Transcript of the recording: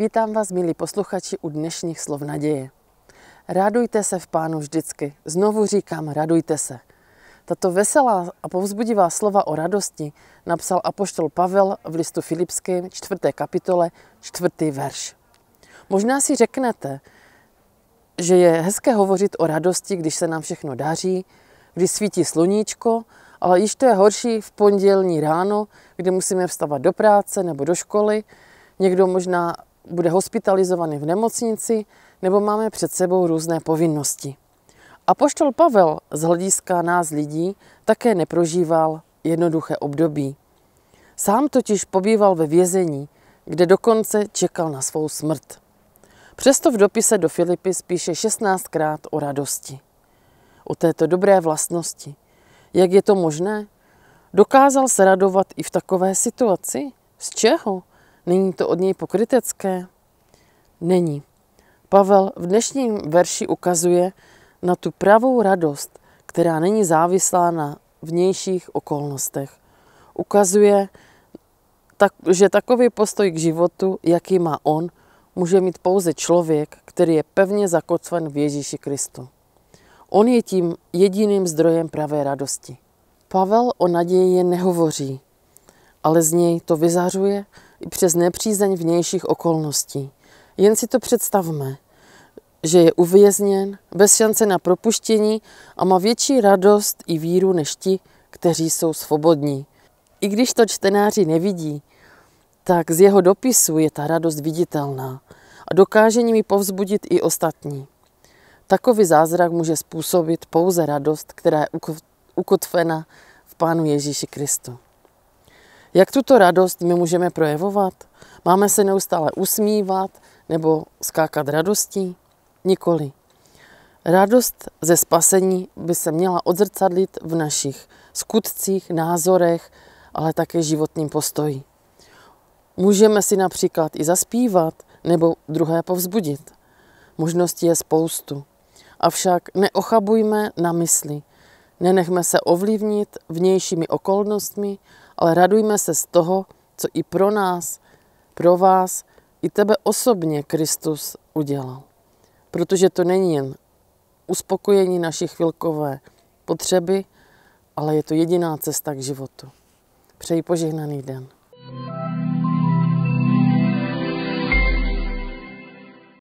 Vítám vás, milí posluchači, u dnešních slov naděje. Radujte se v pánu vždycky. Znovu říkám, radujte se. Tato veselá a povzbudivá slova o radosti napsal apoštol Pavel v listu Filipským, čtvrté kapitole, čtvrtý verš. Možná si řeknete, že je hezké hovořit o radosti, když se nám všechno daří, když svítí sluníčko, ale již to je horší v pondělní ráno, kdy musíme vstávat do práce nebo do školy. Někdo možná bude hospitalizovaný v nemocnici nebo máme před sebou různé povinnosti. A poštol Pavel z hlediska nás lidí také neprožíval jednoduché období. Sám totiž pobýval ve vězení, kde dokonce čekal na svou smrt. Přesto v dopise do Filipy spíše 16krát o radosti. O této dobré vlastnosti. Jak je to možné? Dokázal se radovat i v takové situaci? Z čeho? Není to od něj pokrytecké? Není. Pavel v dnešním verši ukazuje na tu pravou radost, která není závislá na vnějších okolnostech. Ukazuje, tak, že takový postoj k životu, jaký má on, může mít pouze člověk, který je pevně zakotven v Ježíši Kristu. On je tím jediným zdrojem pravé radosti. Pavel o naději nehovoří, ale z něj to vyzařuje i přes nepřízeň vnějších okolností. Jen si to představme, že je uvězněn, bez šance na propuštění a má větší radost i víru než ti, kteří jsou svobodní. I když to čtenáři nevidí, tak z jeho dopisu je ta radost viditelná a dokáže nimi povzbudit i ostatní. Takový zázrak může způsobit pouze radost, která je ukotvena v Pánu Ježíši Kristu. Jak tuto radost my můžeme projevovat? Máme se neustále usmívat nebo skákat radostí? Nikoli. Radost ze spasení by se měla odzrcadlit v našich skutcích, názorech, ale také životním postoji. Můžeme si například i zaspívat nebo druhé povzbudit. Možností je spoustu. Avšak neochabujme na mysli. Nenechme se ovlivnit vnějšími okolnostmi, ale radujme se z toho, co i pro nás, pro vás, i tebe osobně Kristus udělal. Protože to není jen uspokojení naší chvilkové potřeby, ale je to jediná cesta k životu. Přeji požehnaný den.